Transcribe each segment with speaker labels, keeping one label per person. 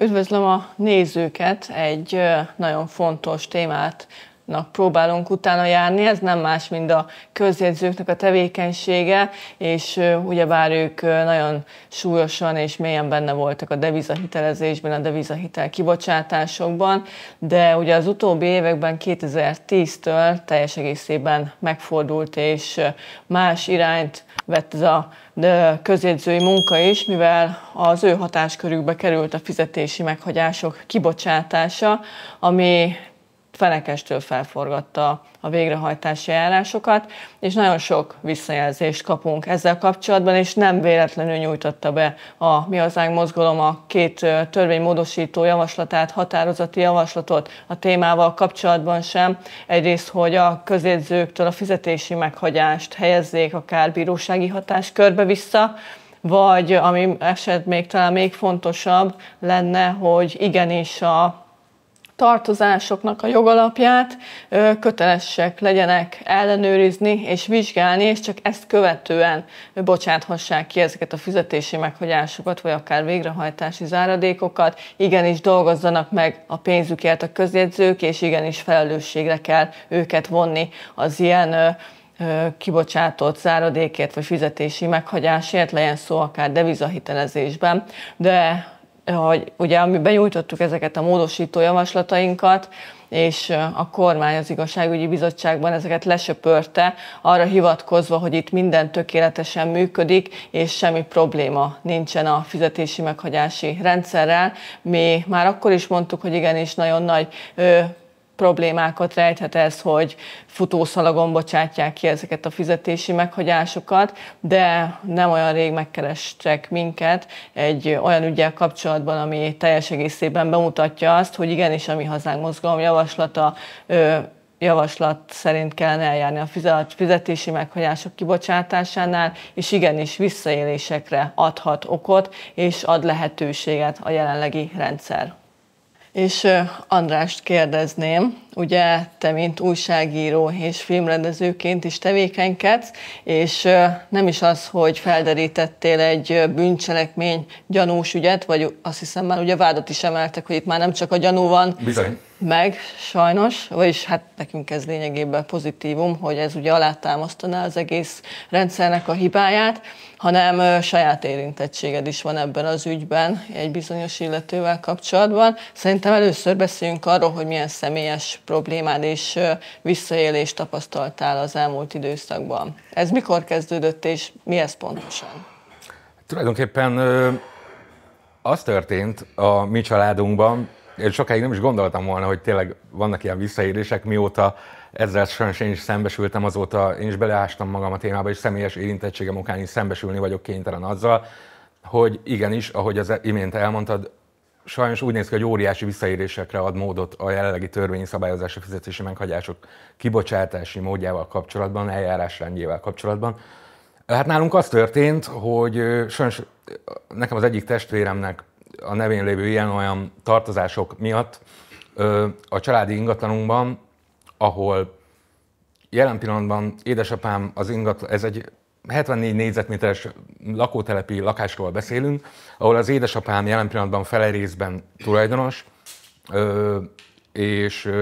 Speaker 1: Üdvözlöm a nézőket, egy nagyon fontos témát nak próbálunk utána járni, ez nem más, mint a közjegyzőknek a tevékenysége, és ugyebár ők nagyon súlyosan és mélyen benne voltak a devizahitelezésben, a devizahitel kibocsátásokban, de ugye az utóbbi években 2010-től teljes egészében megfordult, és más irányt vett ez a közjegyzői munka is, mivel az ő hatáskörükbe került a fizetési meghagyások kibocsátása, ami fenekestől felforgatta a végrehajtási eljárásokat, és nagyon sok visszajelzést kapunk ezzel kapcsolatban, és nem véletlenül nyújtotta be a Mi Hazánk Mozgalom a két törvénymódosító javaslatát, határozati javaslatot a témával kapcsolatban sem. Egyrészt, hogy a közédzőktől a fizetési meghagyást helyezzék akár bírósági hatáskörbe vissza, vagy ami eset még talán még fontosabb lenne, hogy igenis a tartozásoknak a jogalapját kötelesek legyenek ellenőrizni és vizsgálni, és csak ezt követően bocsáthassák ki ezeket a fizetési meghagyásokat, vagy akár végrehajtási záradékokat. Igenis dolgozzanak meg a pénzükért a közjegyzők, és igenis felelősségre kell őket vonni az ilyen kibocsátott záradékért vagy fizetési meghagyásért, legyen szó akár devizahitelezésben, de hogy ugye mi benyújtottuk ezeket a módosító javaslatainkat, és a kormány az igazságügyi bizottságban ezeket lesöpörte, arra hivatkozva, hogy itt minden tökéletesen működik, és semmi probléma nincsen a fizetési meghagyási rendszerrel. Mi már akkor is mondtuk, hogy igenis nagyon nagy problémákat rejthet ez, hogy futószalagon bocsátják ki ezeket a fizetési meghagyásokat, de nem olyan rég megkerestek minket egy olyan ügyel kapcsolatban, ami teljes egészében bemutatja azt, hogy igenis a mi hazánk mozgalom javaslata javaslat szerint kellene eljárni a fizetési meghagyások kibocsátásánál, és igenis visszaélésekre adhat okot, és ad lehetőséget a jelenlegi rendszer. És Andrást kérdezném, ugye te, mint újságíró és filmrendezőként is tevékenykedsz, és nem is az, hogy felderítettél egy bűncselekmény gyanús ügyet, vagy azt hiszem már ugye vádat is emeltek, hogy itt már nem csak a gyanú van, Bizony meg, sajnos, vagyis hát nekünk ez lényegében pozitívum, hogy ez ugye alátámasztaná az egész rendszernek a hibáját, hanem saját érintettséged is van ebben az ügyben egy bizonyos illetővel kapcsolatban. Szerintem először beszéljünk arról, hogy milyen személyes problémád és visszaélést tapasztaltál az elmúlt időszakban. Ez mikor kezdődött és mi ez pontosan?
Speaker 2: Tulajdonképpen az történt a mi családunkban, én sokáig nem is gondoltam volna, hogy tényleg vannak ilyen visszaérések, mióta ezzel sajnos én is szembesültem, azóta én is beleástam magam a témába, és személyes érintettségem okán is szembesülni vagyok kénytelen azzal, hogy igenis, ahogy az imént elmondtad, sajnos úgy néz ki, hogy óriási visszaérésekre ad módot a jelenlegi törvényi szabályozási fizetési meghagyások kibocsátási módjával kapcsolatban, eljárásrendjével kapcsolatban. Hát nálunk az történt, hogy sajnos nekem az egyik testvéremnek a nevén lévő ilyen-olyan tartozások miatt a családi ingatlanunkban, ahol jelen pillanatban édesapám az ingatlan, ez egy 74 négyzetméteres lakótelepi lakásról beszélünk, ahol az édesapám jelen pillanatban fele részben tulajdonos, és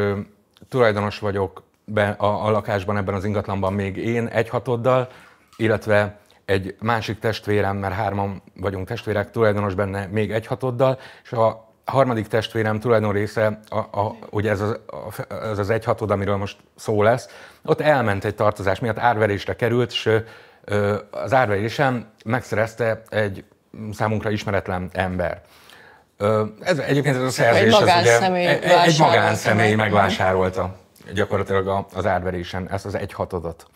Speaker 2: tulajdonos vagyok be, a, lakásban, ebben az ingatlanban még én egy hatoddal, illetve egy másik testvérem, mert hárman vagyunk testvérek, tulajdonos benne még egy hatoddal, és a harmadik testvérem tulajdon része, a, a, ugye ez az, a, ez az egy hatod, amiről most szó lesz, ott elment egy tartozás miatt, árverésre került, és az árverésem megszerezte egy számunkra ismeretlen ember. ez egyébként ez a szerzés, egy magánszemély, ez ugye, egy magánszemély megvásárolta gyakorlatilag az árverésen ezt az egy hatodat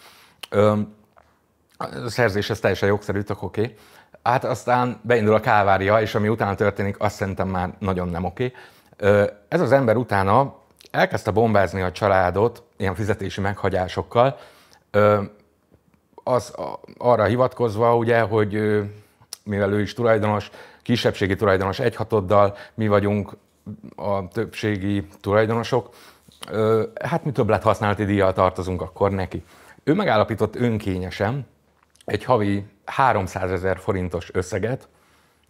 Speaker 2: a szerzés ez teljesen jogszerű, tök oké. Okay. Hát aztán beindul a kávária, és ami utána történik, azt szerintem már nagyon nem oké. Okay. Ez az ember utána elkezdte bombázni a családot ilyen fizetési meghagyásokkal, az arra hivatkozva ugye, hogy mivel ő is tulajdonos, kisebbségi tulajdonos egyhatoddal, mi vagyunk a többségi tulajdonosok, hát mi többlet használati díjjal tartozunk akkor neki. Ő megállapított önkényesen, egy havi 300 ezer forintos összeget,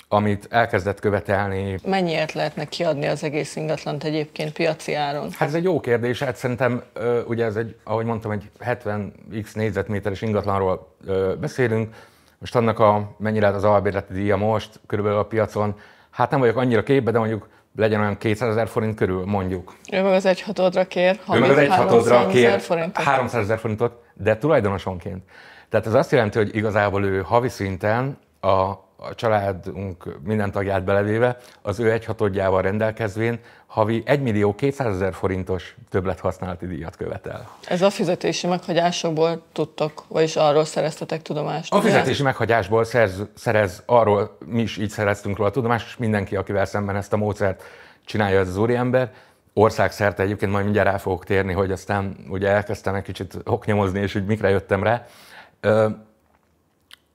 Speaker 2: amit elkezdett követelni. Mennyiért
Speaker 1: lehetne kiadni az egész ingatlant egyébként piaci áron?
Speaker 2: Hát ez egy jó kérdés, hát szerintem ugye ez egy, ahogy mondtam, egy 70x négyzetméteres ingatlanról beszélünk, most annak a, mennyire lehet az albérleti díja most körülbelül a piacon, hát nem vagyok annyira képbe, de mondjuk legyen olyan 200 ezer forint körül, mondjuk.
Speaker 1: Ő meg az egy hatodra kér, ha ő meg az egy hatodra kér
Speaker 2: 300 ezer forintot, de tulajdonosonként. Tehát ez azt jelenti, hogy igazából ő havi szinten a a családunk minden tagját belevéve, az ő egyhatodjával rendelkezvén havi 1 millió 200 ezer forintos többlethasználati díjat követel.
Speaker 1: Ez a fizetési meghagyásokból tudtak, vagyis arról szereztetek tudomást? A fizetési
Speaker 2: meghagyásból szerez, szerez arról mi is így szereztünk róla tudomást, és mindenki, akivel szemben ezt a módszert csinálja ez az úriember, országszerte egyébként majd mindjárt rá fogok térni, hogy aztán ugye elkezdtem egy kicsit oknyomozni, és hogy mikre jöttem rá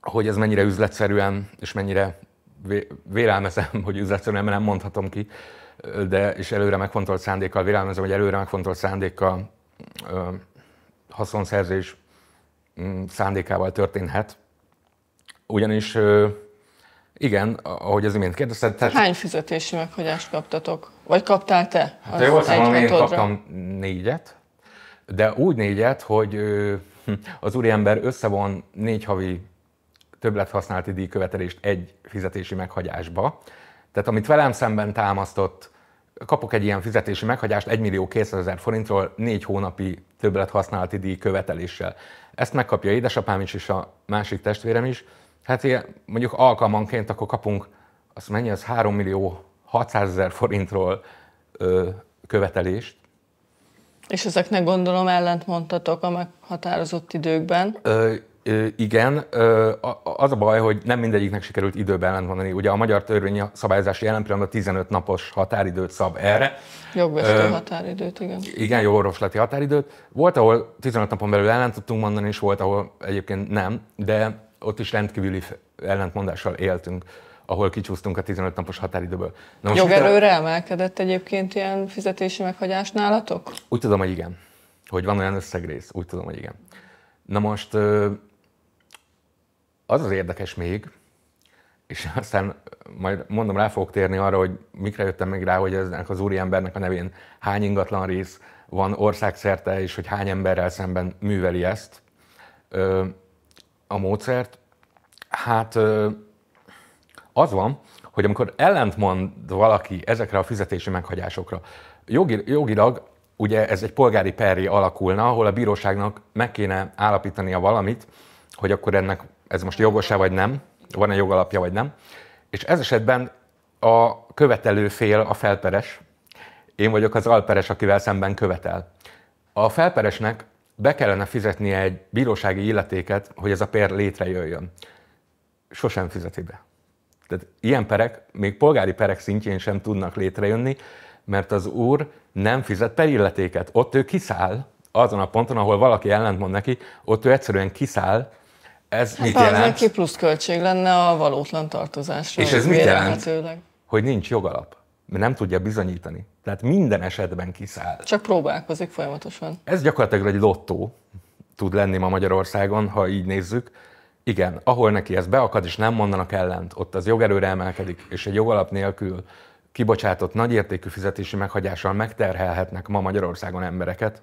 Speaker 2: hogy ez mennyire üzletszerűen, és mennyire vélelmezem, hogy üzletszerűen nem mondhatom ki, de és előre megfontolt szándékkal, vélelmezem, hogy előre megfontolt szándékkal haszonszerzés mm, szándékával történhet. Ugyanis igen, ahogy az imént kérdezted. Tehát... Hány
Speaker 1: fizetési meghagyást kaptatok? Vagy kaptál te? Hát az számolom, én kaptam
Speaker 2: négyet, de úgy négyet, hogy Az úriember összevon négy havi többlethasználati díjkövetelést egy fizetési meghagyásba. Tehát amit velem szemben támasztott, kapok egy ilyen fizetési meghagyást 1 millió 200 ezer forintról négy hónapi többlethasználati díj követeléssel. Ezt megkapja édesapám is, és a másik testvérem is. Hát ilyen, mondjuk alkalmanként akkor kapunk, azt mennyi, az 3 millió 600 ezer forintról ö, követelést,
Speaker 1: és ezeknek gondolom ellent mondtatok a meghatározott időkben.
Speaker 2: Ö, ö, igen, ö, az a baj, hogy nem mindegyiknek sikerült időben ellent mondani. Ugye a magyar törvény szabályozási jelen pillanatban 15 napos határidőt szab erre. Jogvesztő
Speaker 1: határidőt, igen. Igen,
Speaker 2: jó orvosleti határidőt. Volt, ahol 15 napon belül ellent tudtunk mondani, és volt, ahol egyébként nem, de ott is rendkívüli ellentmondással éltünk ahol kicsúsztunk a 15 napos határidőből. Na most Jogerőre
Speaker 1: a... emelkedett egyébként ilyen fizetési meghagyás nálatok?
Speaker 2: Úgy tudom, hogy igen. Hogy van olyan összegrész, úgy tudom, hogy igen. Na most az az érdekes még, és aztán majd mondom, rá fogok térni arra, hogy mikre jöttem még rá, hogy ennek az úriembernek a nevén hány ingatlan rész van országszerte, és hogy hány emberrel szemben műveli ezt a módszert. Hát az van, hogy amikor ellentmond valaki ezekre a fizetési meghagyásokra, jogi, jogilag ugye ez egy polgári perri alakulna, ahol a bíróságnak meg kéne állapítania valamit, hogy akkor ennek ez most jogos-e vagy nem, van-e jogalapja vagy nem. És ez esetben a követelő fél a felperes, én vagyok az alperes, akivel szemben követel. A felperesnek be kellene fizetnie egy bírósági illetéket, hogy ez a pér létrejöjjön. Sosem fizeti be. Tehát ilyen perek még polgári perek szintjén sem tudnak létrejönni, mert az úr nem fizet perilletéket. Ott ő kiszáll, azon a ponton, ahol valaki ellentmond neki, ott ő egyszerűen kiszáll, ez hát mit jelent? ki
Speaker 1: plusz költség lenne a valótlan tartozásra. És ez mit jelent?
Speaker 2: Hogy nincs jogalap. mert Nem tudja bizonyítani. Tehát minden esetben kiszáll.
Speaker 1: Csak próbálkozik folyamatosan.
Speaker 2: Ez gyakorlatilag egy lottó tud lenni ma Magyarországon, ha így nézzük. Igen, ahol neki ez beakad és nem mondanak ellent, ott az jogerőre emelkedik, és egy jogalap nélkül kibocsátott nagyértékű fizetési meghagyással megterhelhetnek ma Magyarországon embereket.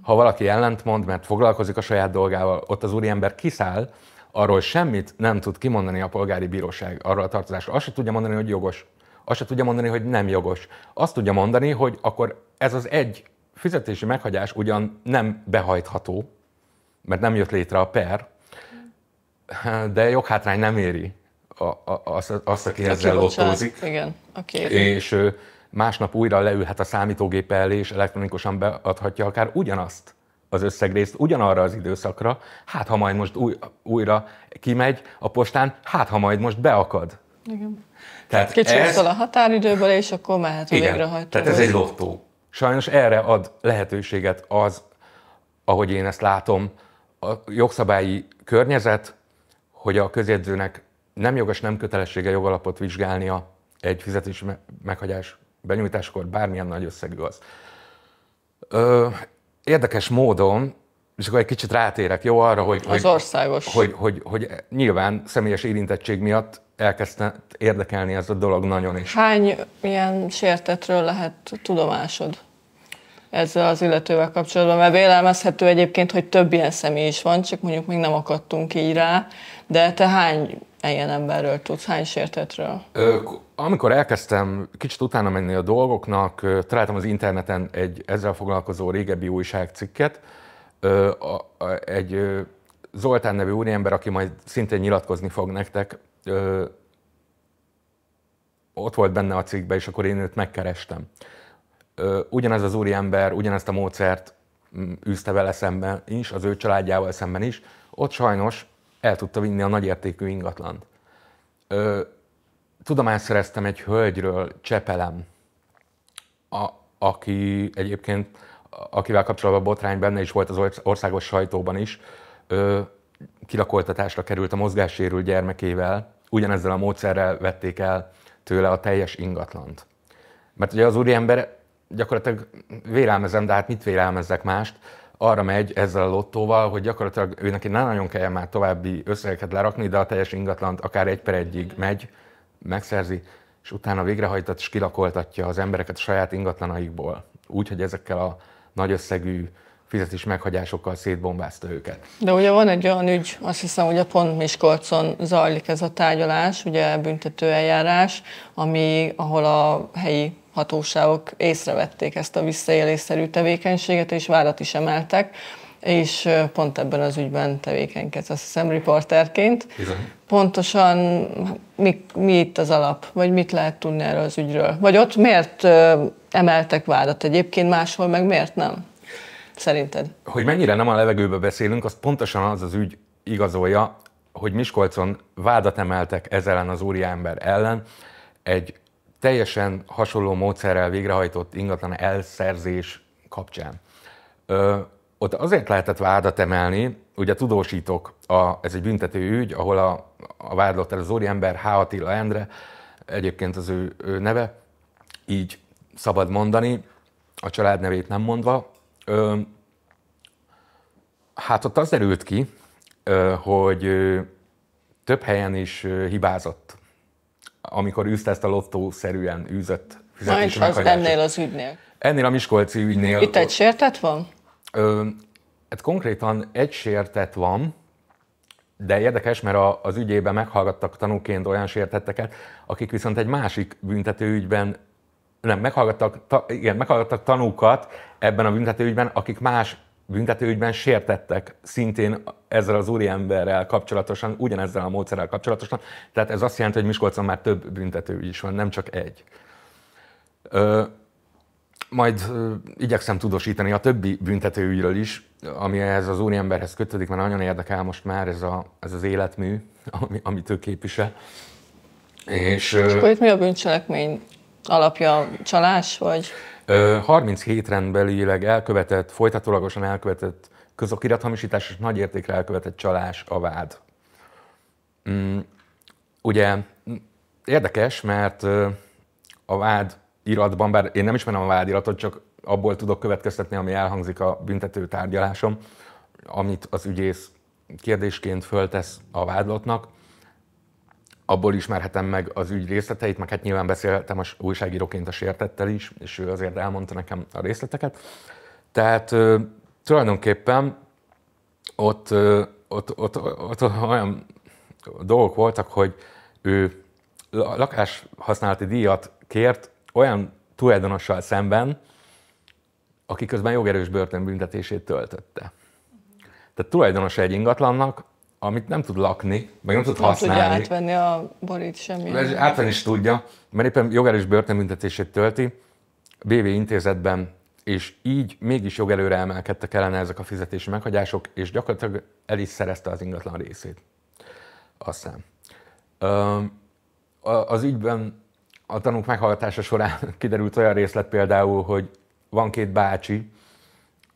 Speaker 2: Ha valaki mond, mert foglalkozik a saját dolgával, ott az úriember kiszáll, arról semmit nem tud kimondani a polgári bíróság arról a tartozásról. Azt se tudja mondani, hogy jogos. Azt se tudja mondani, hogy nem jogos. Azt tudja mondani, hogy akkor ez az egy fizetési meghagyás ugyan nem behajtható, mert nem jött létre a per, de joghátrány nem éri a, a, azt, aki ezzel lottózik. Igen, oké Okay. És másnap újra leülhet a számítógép elé, és elektronikusan beadhatja akár ugyanazt az összegrészt ugyanarra az időszakra, hát ha majd most új, újra kimegy a postán, hát ha majd most beakad. Igen. Tehát Kicsit ez... a
Speaker 1: határidőből, és akkor mehet a Igen. Tehát ez egy
Speaker 2: lottó. Sajnos erre ad lehetőséget az, ahogy én ezt látom, a jogszabályi környezet, hogy a közjegyzőnek nem jogos, nem kötelessége jogalapot vizsgálnia egy fizetés meghagyás benyújtáskor, bármilyen nagy összegű az. Ö, érdekes módon, és akkor egy kicsit rátérek, jó, arra, hogy... Az hogy, országos. Hogy, hogy, hogy, hogy nyilván személyes érintettség miatt elkezdte érdekelni ez a dolog nagyon is.
Speaker 1: Hány ilyen sértetről lehet tudomásod? ezzel az illetővel kapcsolatban, mert vélelmezhető egyébként, hogy több ilyen személy is van, csak mondjuk még nem akadtunk így rá, de te hány ilyen emberről tudsz, hány sértetről?
Speaker 2: Ö, amikor elkezdtem kicsit utána menni a dolgoknak, találtam az interneten egy ezzel foglalkozó régebbi újságcikket, ö, a, a, egy Zoltán nevű úriember, aki majd szintén nyilatkozni fog nektek, ö, ott volt benne a cikkben, és akkor én őt megkerestem ugyanez az úriember, ugyanezt a módszert üzte mm, vele szemben is, az ő családjával szemben is, ott sajnos el tudta vinni a nagyértékű ingatlant. Ö, tudomást szereztem egy hölgyről, Csepelem, a, aki egyébként, akivel kapcsolatban botrány benne is volt az országos sajtóban is, ö, kilakoltatásra került a mozgássérült gyermekével, ugyanezzel a módszerrel vették el tőle a teljes ingatlant. Mert ugye az úriember gyakorlatilag vélelmezem, de hát mit vélelmezzek mást, arra megy ezzel a lottóval, hogy gyakorlatilag őnek nem nagyon kell már további összegeket lerakni, de a teljes ingatlant akár egy per egyig megy, megszerzi, és utána végrehajtat és kilakoltatja az embereket a saját ingatlanaikból. Úgy, hogy ezekkel a nagy összegű fizetés meghagyásokkal szétbombázta őket.
Speaker 1: De ugye van egy olyan ügy, azt hiszem, hogy a pont Miskolcon zajlik ez a tárgyalás, ugye büntető eljárás, ami, ahol a helyi hatóságok észrevették ezt a visszaélésszerű tevékenységet, és várat is emeltek, és pont ebben az ügyben tevékenykedsz, azt hiszem, riporterként. Igen. Pontosan mi, mi itt az alap, vagy mit lehet tudni erről az ügyről? Vagy ott miért emeltek vádat egyébként, máshol meg miért nem? Szerinted?
Speaker 2: Hogy mennyire nem a levegőbe beszélünk, azt pontosan az az ügy igazolja, hogy Miskolcon vádat emeltek ezzel ellen az úriember ellen, egy teljesen hasonló módszerrel végrehajtott ingatlan elszerzés kapcsán. Ö, ott azért lehetett vádat emelni, ugye tudósítok, a, ez egy büntető ügy, ahol a, a vádlott, az úriember H. Attila Endre, egyébként az ő, ő neve, így szabad mondani, a család nevét nem mondva. Ö, hát ott az derült ki, ö, hogy ö, több helyen is ö, hibázott amikor űzte ezt a lottószerűen űzött Na és az ennél az ügynél? Ennél a Miskolci ügynél. Itt egy
Speaker 1: sértet van?
Speaker 2: Ö, hát konkrétan egy sértet van, de érdekes, mert a, az ügyében meghallgattak tanúként olyan sértetteket, akik viszont egy másik büntetőügyben nem, meghallgattak, ta, igen, meghallgattak tanúkat ebben a büntetőügyben, akik más büntetőügyben sértettek szintén ezzel az úriemberrel kapcsolatosan, ugyanezzel a módszerrel kapcsolatosan. Tehát ez azt jelenti, hogy Miskolcon már több büntetőügy is van, nem csak egy. Ö, majd ö, igyekszem tudósítani a többi büntetőügyről is, ami ehhez az úriemberhez kötődik, mert nagyon érdekel most már ez, a, ez az életmű, ami, amit ő képvisel. És, És akkor itt
Speaker 1: mi a bűncselekmény? Alapja csalás, vagy?
Speaker 2: 37 rendbelileg elkövetett, folytatólagosan elkövetett közokirathamisítás és nagy értékre elkövetett csalás a vád. Mm, ugye mm, érdekes, mert a vád iratban, bár én nem ismerem a iratot, csak abból tudok következtetni, ami elhangzik a büntető tárgyalásom, amit az ügyész kérdésként föltesz a vádlottnak abból ismerhetem meg az ügy részleteit, meg hát nyilván beszéltem a újságíróként a sértettel is, és ő azért elmondta nekem a részleteket. Tehát tulajdonképpen ott, ott, ott, ott, ott olyan dolgok voltak, hogy ő lakáshasználati díjat kért olyan tulajdonossal szemben, aki közben jogerős börtönbüntetését töltötte. Tehát tulajdonos egy ingatlannak, amit nem tud lakni, meg nem tud nem használni. Nem tudja
Speaker 1: átvenni a borit semmi. Átvenni is
Speaker 2: tudja, mert éppen jogerős börtönbüntetését tölti, BV intézetben, és így mégis jogelőre emelkedtek ellene ezek a fizetési meghagyások, és gyakorlatilag el is szerezte az ingatlan részét. Aztán. Az ügyben a tanúk meghallgatása során kiderült olyan részlet például, hogy van két bácsi,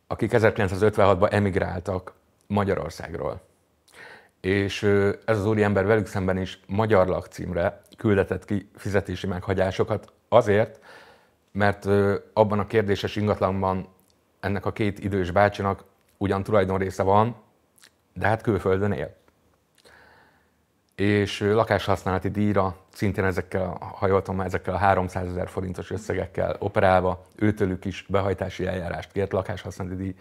Speaker 2: akik 1956-ban emigráltak Magyarországról és ez az úriember velük szemben is magyar lakcímre küldetett ki fizetési meghagyásokat azért, mert abban a kérdéses ingatlanban ennek a két idős bácsinak ugyan tulajdon része van, de hát külföldön él. És lakáshasználati díjra szintén ezekkel, ha jól tudom, ezekkel a 300 ezer forintos összegekkel operálva őtőlük is behajtási eljárást kért lakáshasználati díj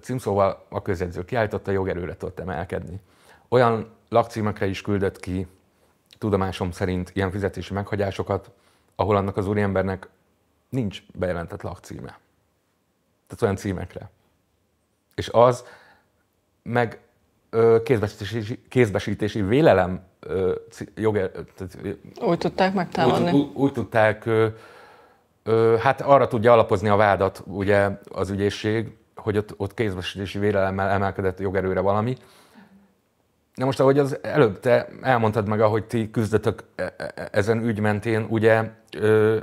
Speaker 2: címszóval a közjegyző kiállította, jogerőre tudott emelkedni. Olyan lakcímekre is küldött ki, tudomásom szerint, ilyen fizetési meghagyásokat, ahol annak az úriembernek nincs bejelentett lakcíme. Tehát olyan címekre. És az meg ö, kézbesítési, kézbesítési vélelem ö, joge, tehát, Úgy tudták megtámadni. Úgy, úgy, úgy tudták, ö, ö, hát arra tudja alapozni a vádat ugye az ügyészség, hogy ott, ott kézbesítési vélelemmel emelkedett jogerőre valami, Na most, ahogy az előbb te elmondtad meg, ahogy ti küzdötök e- e- e- ezen ügy mentén, ugye ö,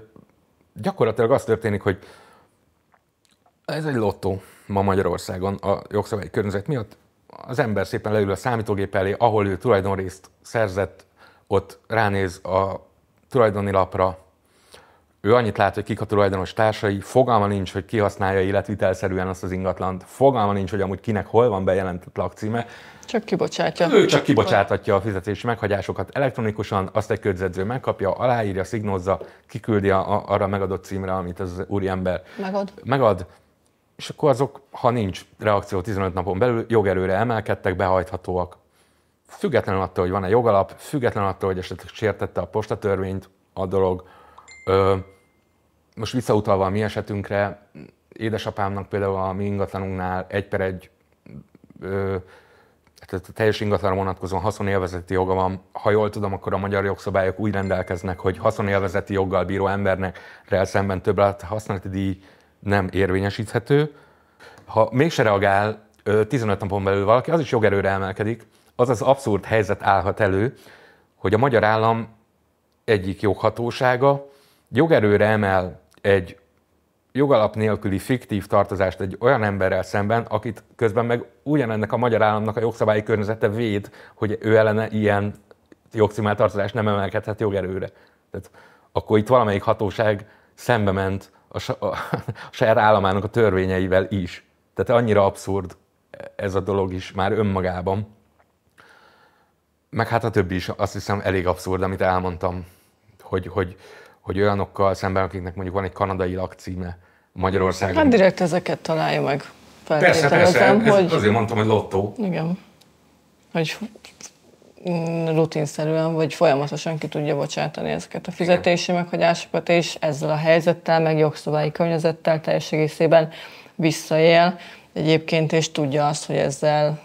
Speaker 2: gyakorlatilag az történik, hogy ez egy lottó ma Magyarországon a jogszabályi környezet miatt. Az ember szépen leül a számítógép elé, ahol ő tulajdonrészt szerzett, ott ránéz a tulajdoni lapra, ő annyit lát, hogy kik a tulajdonos társai, fogalma nincs, hogy ki használja életvitelszerűen azt az ingatlant, fogalma nincs, hogy amúgy kinek hol van bejelentett lakcíme.
Speaker 1: Csak kibocsátja. Ő csak kibocsátatja
Speaker 2: a fizetési meghagyásokat elektronikusan, azt egy ködzedző megkapja, aláírja, szignozza, kiküldi a, arra megadott címre, amit az úriember megad. megad és akkor azok, ha nincs reakció 15 napon belül, jogerőre emelkedtek, behajthatóak. Függetlenül attól, hogy van-e jogalap, függetlenül attól, hogy esetleg sértette a postatörvényt a dolog, ö, most visszautalva a mi esetünkre, édesapámnak például a mi ingatlanunknál egy per egy ö, tehát a teljes ingatlanra vonatkozóan haszonélvezeti joga van. Ha jól tudom, akkor a magyar jogszabályok úgy rendelkeznek, hogy haszonélvezeti joggal bíró embernek szemben többlet használati díj nem érvényesíthető. Ha mégse reagál 15 napon belül valaki, az is jogerőre emelkedik. Az az abszurd helyzet állhat elő, hogy a magyar állam egyik joghatósága jogerőre emel egy jogalap nélküli fiktív tartozást egy olyan emberrel szemben, akit közben meg ugyanennek a magyar államnak a jogszabályi környezete véd, hogy ő ellene ilyen jogszimált tartozás nem emelkedhet jogerőre. Tehát akkor itt valamelyik hatóság szembe ment a, a saját államának a törvényeivel is. Tehát annyira abszurd ez a dolog is már önmagában. Meg hát a többi is azt hiszem elég abszurd, amit elmondtam, hogy, hogy hogy olyanokkal szemben, akiknek mondjuk van egy kanadai lakcíme Magyarországon. Nem hát
Speaker 1: direkt ezeket találja meg. Persze, persze, hogy... azért mondtam, hogy lottó. Igen. Hogy mm, rutinszerűen, vagy folyamatosan ki tudja bocsátani ezeket a fizetési meghagyásokat, és ezzel a helyzettel, meg jogszabályi környezettel teljes egészében visszaél egyébként, és tudja azt, hogy ezzel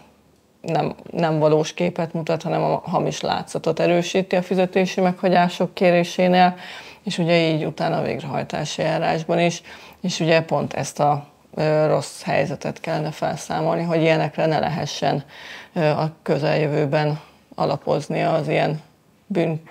Speaker 1: nem, nem valós képet mutat, hanem a hamis látszatot erősíti a fizetési meghagyások kérésénél és ugye így utána a végrehajtási járásban is, és ugye pont ezt a rossz helyzetet kellene felszámolni, hogy ilyenekre ne lehessen a közeljövőben alapozni az ilyen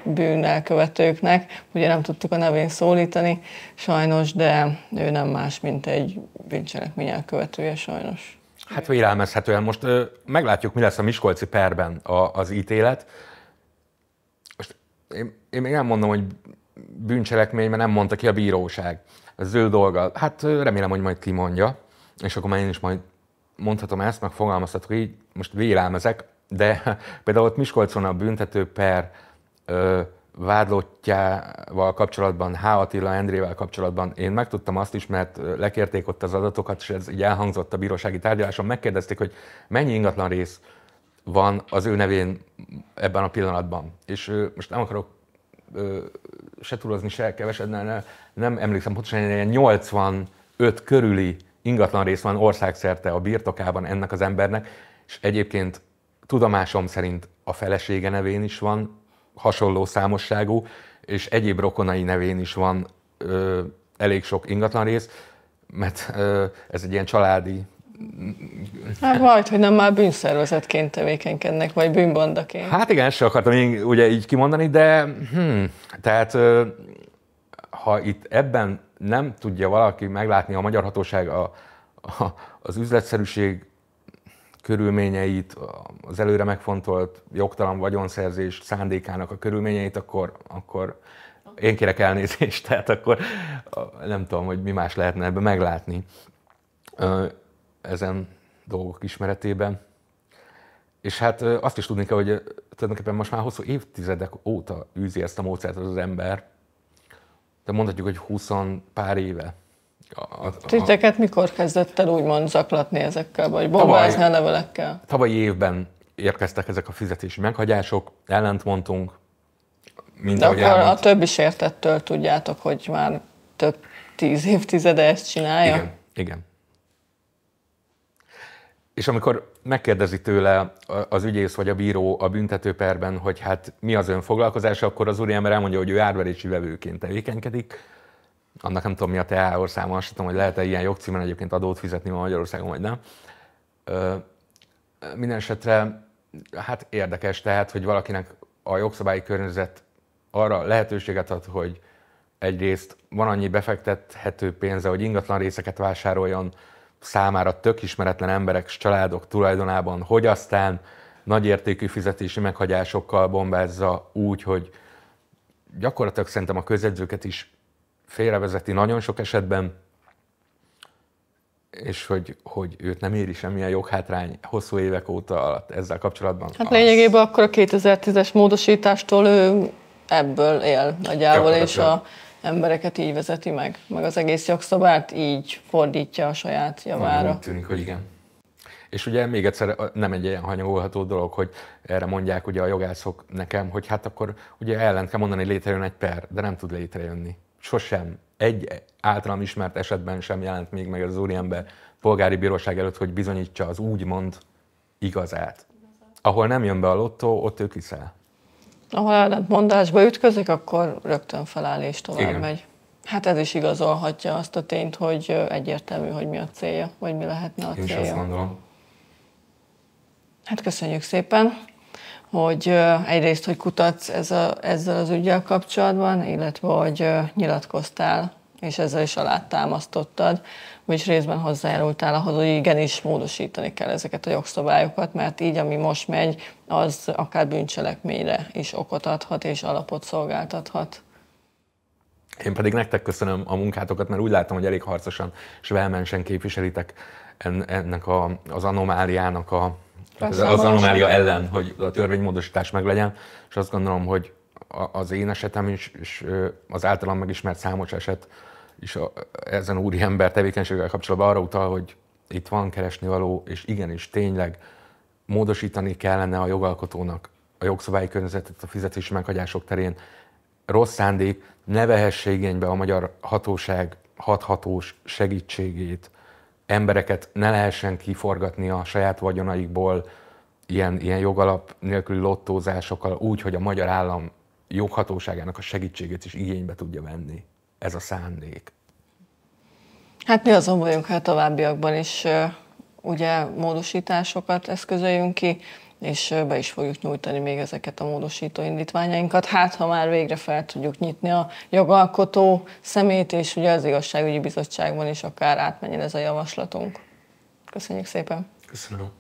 Speaker 1: bűn, követőknek. Ugye nem tudtuk a nevén szólítani, sajnos, de ő nem más, mint egy bűncselekmény követője sajnos.
Speaker 2: Hát vélelmezhetően hát most ö, meglátjuk, mi lesz a Miskolci perben a, az ítélet. Most én, én még nem mondom, hogy bűncselekmény, mert nem mondta ki a bíróság. Ez ő dolga. Hát remélem, hogy majd kimondja, és akkor már én is majd mondhatom ezt, meg fogalmazhatok így, most vélelmezek, de például ott Miskolcon a büntető per ö, vádlottjával kapcsolatban, H. Attila Endrével kapcsolatban én megtudtam azt is, mert lekérték ott az adatokat, és ez így elhangzott a bírósági tárgyaláson, megkérdezték, hogy mennyi ingatlan rész van az ő nevén ebben a pillanatban. És most nem akarok se túlozni, se keveset, nem, nem emlékszem pontosan, ilyen 85 körüli ingatlan rész van országszerte a birtokában ennek az embernek, és egyébként tudomásom szerint a felesége nevén is van hasonló számosságú, és egyéb rokonai nevén is van ö, elég sok ingatlan rész, mert ö, ez egy ilyen családi
Speaker 1: Hát majd, hogy nem már bűnszervezetként tevékenykednek, vagy bűnbandaként. Hát
Speaker 2: igen, ezt sem akartam én ugye így kimondani, de hm, tehát ha itt ebben nem tudja valaki meglátni a magyar hatóság a, a, az üzletszerűség körülményeit, az előre megfontolt jogtalan vagyonszerzés szándékának a körülményeit, akkor, akkor én kérek elnézést, tehát akkor nem tudom, hogy mi más lehetne ebben meglátni ezen dolgok ismeretében. És hát azt is tudni kell, hogy tulajdonképpen most már hosszú évtizedek óta űzi ezt a módszert az, az ember. De mondhatjuk, hogy 20 pár éve. A, a, Titeket
Speaker 1: mikor kezdett el úgymond zaklatni ezekkel, vagy bombázni a levelekkel?
Speaker 2: Tavalyi évben érkeztek ezek a fizetési meghagyások, ellentmondtunk. Mind, De akkor elmond. a
Speaker 1: többi sértettől tudjátok, hogy már több tíz évtizede ezt csinálja? Igen,
Speaker 2: igen. És amikor megkérdezi tőle az ügyész vagy a bíró a büntetőperben, hogy hát mi az ön foglalkozása, akkor az úriember elmondja, hogy ő árverési vevőként tevékenykedik. Annak nem tudom, mi a te száma, azt tudom, hogy lehet-e ilyen jogcímen egyébként adót fizetni ma Magyarországon, vagy nem. Mindenesetre, hát érdekes tehát, hogy valakinek a jogszabályi környezet arra lehetőséget ad, hogy egyrészt van annyi befektethető pénze, hogy ingatlan részeket vásároljon, számára tök ismeretlen emberek és családok tulajdonában, hogy aztán nagyértékű fizetési meghagyásokkal bombázza úgy, hogy gyakorlatilag szerintem a közjegyzőket is félrevezeti nagyon sok esetben, és hogy, hogy őt nem éri semmilyen joghátrány hosszú évek óta alatt ezzel kapcsolatban.
Speaker 1: Hát az... lényegében akkor a 2010-es módosítástól ő ebből él nagyjából, és a embereket így vezeti meg, meg az egész jogszabát így fordítja a saját javára. Úgy tűnik, hogy igen.
Speaker 2: És ugye még egyszer nem egy ilyen hanyagolható dolog, hogy erre mondják ugye a jogászok nekem, hogy hát akkor ugye ellent kell mondani, hogy létrejön egy per, de nem tud létrejönni. Sosem, egy általam ismert esetben sem jelent még meg az úriember polgári bíróság előtt, hogy bizonyítsa az úgymond igazát. Ahol nem jön be a lottó, ott ő kiszáll
Speaker 1: ahol ellentmondásba ütközik, akkor rögtön feláll és tovább Igen. megy. Hát ez is igazolhatja azt a tényt, hogy egyértelmű, hogy mi a célja, vagy mi lehetne a célja. Én is azt gondolom. Hát köszönjük szépen, hogy egyrészt, hogy kutatsz ez a, ezzel az ügyel kapcsolatban, illetve, hogy nyilatkoztál és ezzel is támasztottad, vagyis részben hozzájárultál ahhoz, hogy igenis módosítani kell ezeket a jogszabályokat, mert így, ami most megy, az akár bűncselekményre is okot adhat és alapot szolgáltathat.
Speaker 2: Én pedig nektek köszönöm a munkátokat, mert úgy látom, hogy elég harcosan és velmensen képviselitek ennek a, az anomáliának a,
Speaker 1: az, az anomália ellen,
Speaker 2: hogy a törvénymódosítás meglegyen, és azt gondolom, hogy az én esetem is, és az általam megismert számos eset és a, ezen úriember tevékenységgel kapcsolatban arra utal, hogy itt van keresni való, és igenis tényleg módosítani kellene a jogalkotónak a jogszabályi környezetet a fizetési meghagyások terén. Rossz szándék, ne vehesse igénybe a magyar hatóság hathatós segítségét, embereket ne lehessen kiforgatni a saját vagyonaikból ilyen, ilyen jogalap nélküli lottózásokkal úgy, hogy a magyar állam joghatóságának a segítségét is igénybe tudja venni ez a szándék.
Speaker 1: Hát mi azon vagyunk, ha továbbiakban is ugye módosításokat eszközöljünk ki, és be is fogjuk nyújtani még ezeket a módosító indítványainkat. Hát, ha már végre fel tudjuk nyitni a jogalkotó szemét, és ugye az igazságügyi bizottságban is akár átmenjen ez a javaslatunk. Köszönjük szépen!
Speaker 2: Köszönöm.